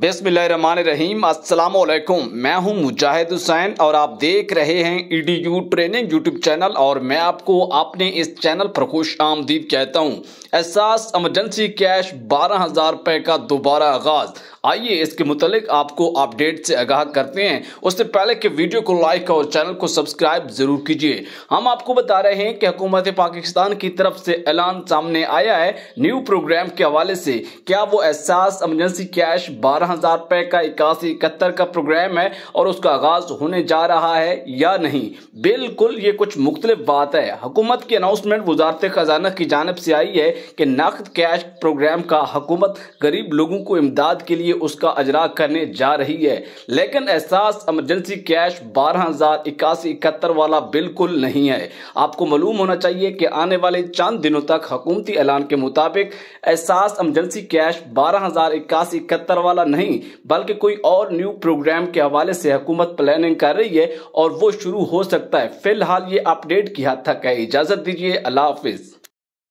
बिसमीम असलकुम मैं हूं मुजाहिद हुसैन और आप देख रहे हैं E D U training YouTube channel और मैं आपको अपने इस चैनल पर खुश आमदीद कहता हूं एहसास एमरजेंसी कैश बारह हज़ार रुपये का दोबारा आगाज़ आइए इसके मुतालिक आपको अपडेट से आगाह करते हैं उससे पहले कि वीडियो को लाइक और चैनल को सब्सक्राइब जरूर कीजिए हम आपको बता रहे हैं कि हुकूमत पाकिस्तान की तरफ से ऐलान सामने आया है न्यू प्रोग्राम के हवाले से क्या वो एहसास एमरजेंसी कैश बारह हजार रुपए का इक्यासी इकहत्तर का प्रोग्राम है और उसका आगाज होने जा रहा है या नहीं बिल्कुल ये कुछ मुख्तलिफ बात है हुकूमत की अनाउंसमेंट वजारत खजाना की जानब से आई है कि नकद कैश प्रोग्राम का हुकूमत गरीब लोगों को इमदाद के लिए उसका अजरा करने जा रही है लेकिन एहसास एमरजेंसी कैश बारह हज़ार इक्यासी इकहत्तर वाला बिल्कुल नहीं है आपको मालूम होना चाहिए कि आने वाले चंद दिनों तक हकूमती ऐलान के मुताबिक एहसास एमरजेंसी कैश बारह हज़ार इक्यासी इकहत्तर वाला नहीं बल्कि कोई और न्यू प्रोग्राम के हवाले से हुकूमत प्लानिंग कर रही है और वो शुरू हो सकता है फिलहाल ये अपडेट की हद तक है इजाज़त दीजिए अल्लाह हाफिज़